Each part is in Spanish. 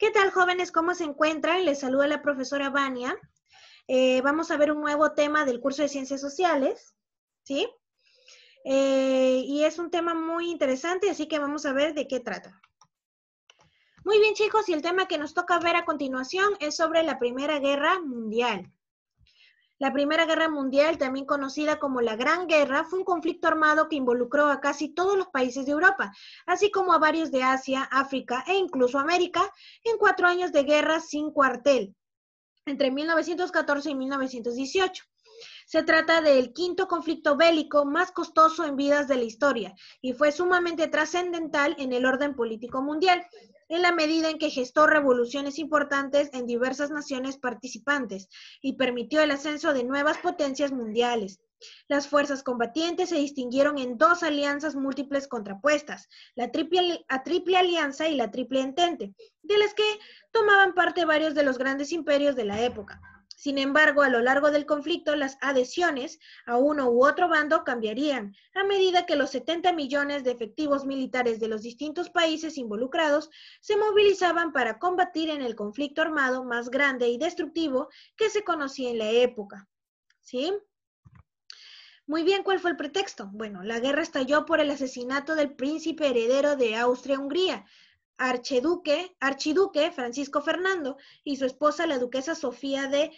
¿Qué tal jóvenes? ¿Cómo se encuentran? Les saluda la profesora Vania. Eh, vamos a ver un nuevo tema del curso de Ciencias Sociales, ¿sí? Eh, y es un tema muy interesante, así que vamos a ver de qué trata. Muy bien chicos, y el tema que nos toca ver a continuación es sobre la Primera Guerra Mundial. La Primera Guerra Mundial, también conocida como la Gran Guerra, fue un conflicto armado que involucró a casi todos los países de Europa, así como a varios de Asia, África e incluso América, en cuatro años de guerra sin cuartel, entre 1914 y 1918. Se trata del quinto conflicto bélico más costoso en vidas de la historia y fue sumamente trascendental en el orden político mundial, en la medida en que gestó revoluciones importantes en diversas naciones participantes y permitió el ascenso de nuevas potencias mundiales. Las fuerzas combatientes se distinguieron en dos alianzas múltiples contrapuestas, la triple, la triple Alianza y la Triple Entente, de las que tomaban parte varios de los grandes imperios de la época. Sin embargo, a lo largo del conflicto, las adhesiones a uno u otro bando cambiarían, a medida que los 70 millones de efectivos militares de los distintos países involucrados se movilizaban para combatir en el conflicto armado más grande y destructivo que se conocía en la época. ¿Sí? Muy bien, ¿cuál fue el pretexto? Bueno, la guerra estalló por el asesinato del príncipe heredero de Austria-Hungría, archiduque, archiduque Francisco Fernando y su esposa la duquesa Sofía de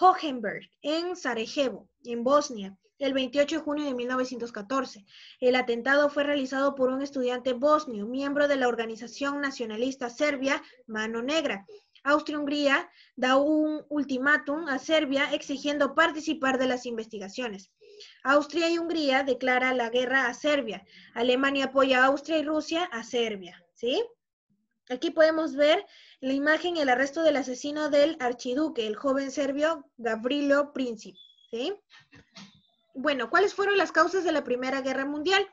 Hohenberg en Sarajevo, en Bosnia, el 28 de junio de 1914. El atentado fue realizado por un estudiante bosnio, miembro de la organización nacionalista serbia Mano Negra. Austria-Hungría da un ultimátum a Serbia exigiendo participar de las investigaciones. Austria y Hungría declara la guerra a Serbia. Alemania apoya a Austria y Rusia a Serbia, ¿sí? Aquí podemos ver la imagen y el arresto del asesino del archiduque, el joven serbio Gavrilo Princip. Bueno, ¿cuáles fueron las causas de la Primera Guerra Mundial?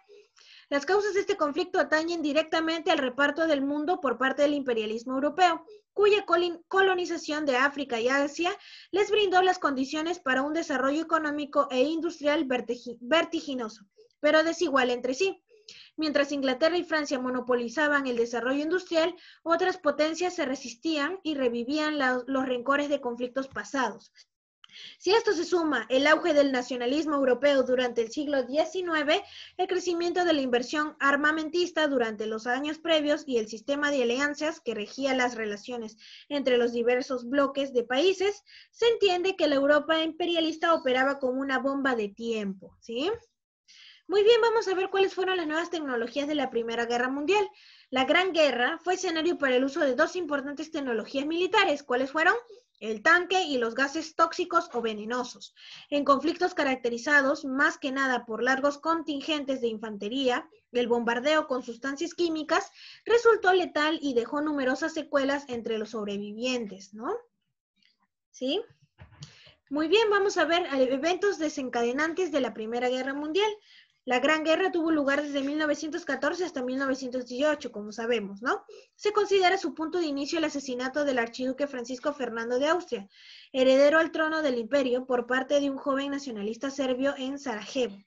Las causas de este conflicto atañen directamente al reparto del mundo por parte del imperialismo europeo, cuya colonización de África y Asia les brindó las condiciones para un desarrollo económico e industrial vertiginoso, pero desigual entre sí. Mientras Inglaterra y Francia monopolizaban el desarrollo industrial, otras potencias se resistían y revivían los rencores de conflictos pasados. Si esto se suma el auge del nacionalismo europeo durante el siglo XIX, el crecimiento de la inversión armamentista durante los años previos y el sistema de alianzas que regía las relaciones entre los diversos bloques de países, se entiende que la Europa imperialista operaba como una bomba de tiempo, ¿sí? Muy bien, vamos a ver cuáles fueron las nuevas tecnologías de la Primera Guerra Mundial. La Gran Guerra fue escenario para el uso de dos importantes tecnologías militares. ¿Cuáles fueron? El tanque y los gases tóxicos o venenosos. En conflictos caracterizados más que nada por largos contingentes de infantería, el bombardeo con sustancias químicas resultó letal y dejó numerosas secuelas entre los sobrevivientes, ¿no? ¿Sí? Muy bien, vamos a ver eh, eventos desencadenantes de la Primera Guerra Mundial. La Gran Guerra tuvo lugar desde 1914 hasta 1918, como sabemos, ¿no? Se considera su punto de inicio el asesinato del archiduque Francisco Fernando de Austria, heredero al trono del imperio por parte de un joven nacionalista serbio en Sarajevo.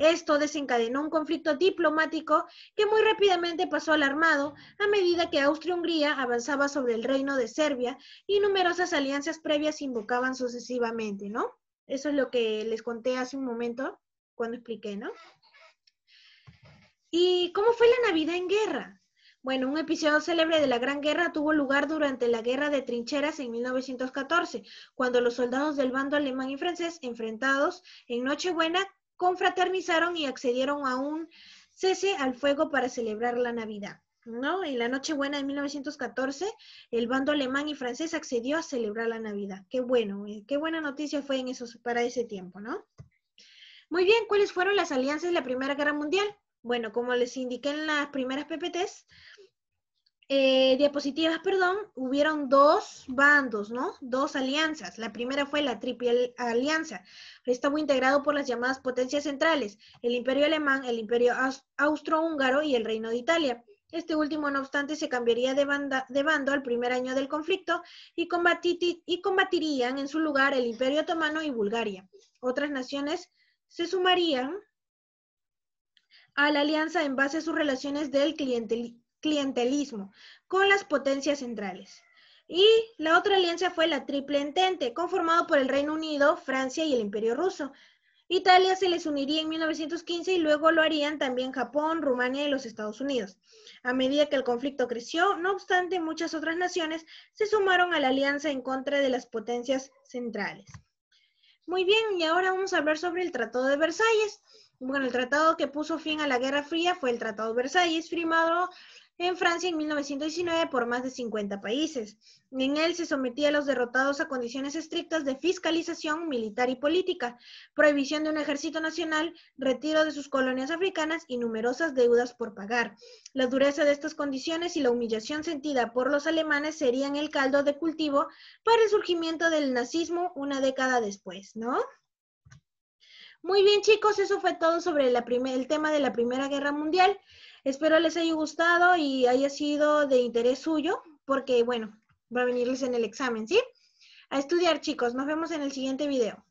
Esto desencadenó un conflicto diplomático que muy rápidamente pasó al armado a medida que Austria-Hungría avanzaba sobre el reino de Serbia y numerosas alianzas previas invocaban sucesivamente, ¿no? Eso es lo que les conté hace un momento cuando expliqué, ¿no? ¿Y cómo fue la Navidad en guerra? Bueno, un episodio célebre de la Gran Guerra tuvo lugar durante la Guerra de Trincheras en 1914, cuando los soldados del bando alemán y francés, enfrentados en Nochebuena, confraternizaron y accedieron a un cese al fuego para celebrar la Navidad. ¿no? En la Nochebuena de 1914, el bando alemán y francés accedió a celebrar la Navidad. Qué bueno, eh, qué buena noticia fue en esos, para ese tiempo, ¿no? Muy bien, ¿cuáles fueron las alianzas de la Primera Guerra Mundial? Bueno, como les indiqué en las primeras PPTs, eh, diapositivas, perdón, hubieron dos bandos, ¿no? Dos alianzas. La primera fue la Triple Alianza. Estaba integrado por las llamadas potencias centrales, el Imperio Alemán, el Imperio Austrohúngaro y el Reino de Italia. Este último, no obstante, se cambiaría de, banda, bando al primer año del conflicto y, y combatirían en su lugar el Imperio Otomano y Bulgaria. Otras naciones se sumarían a la alianza en base a sus relaciones del clientelismo con las potencias centrales. Y la otra alianza fue la Triple Entente, conformado por el Reino Unido, Francia y el Imperio Ruso. Italia se les uniría en 1915 y luego lo harían también Japón, Rumania y los Estados Unidos. A medida que el conflicto creció, no obstante, muchas otras naciones se sumaron a la alianza en contra de las potencias centrales. Muy bien, y ahora vamos a hablar sobre el Tratado de Versalles. Bueno, el tratado que puso fin a la Guerra Fría fue el Tratado de Versalles, firmado en Francia en 1919 por más de 50 países. En él se sometía a los derrotados a condiciones estrictas de fiscalización militar y política, prohibición de un ejército nacional, retiro de sus colonias africanas y numerosas deudas por pagar. La dureza de estas condiciones y la humillación sentida por los alemanes serían el caldo de cultivo para el surgimiento del nazismo una década después, ¿no? Muy bien, chicos, eso fue todo sobre el tema de la Primera Guerra Mundial. Espero les haya gustado y haya sido de interés suyo, porque bueno, va a venirles en el examen, ¿sí? A estudiar, chicos. Nos vemos en el siguiente video.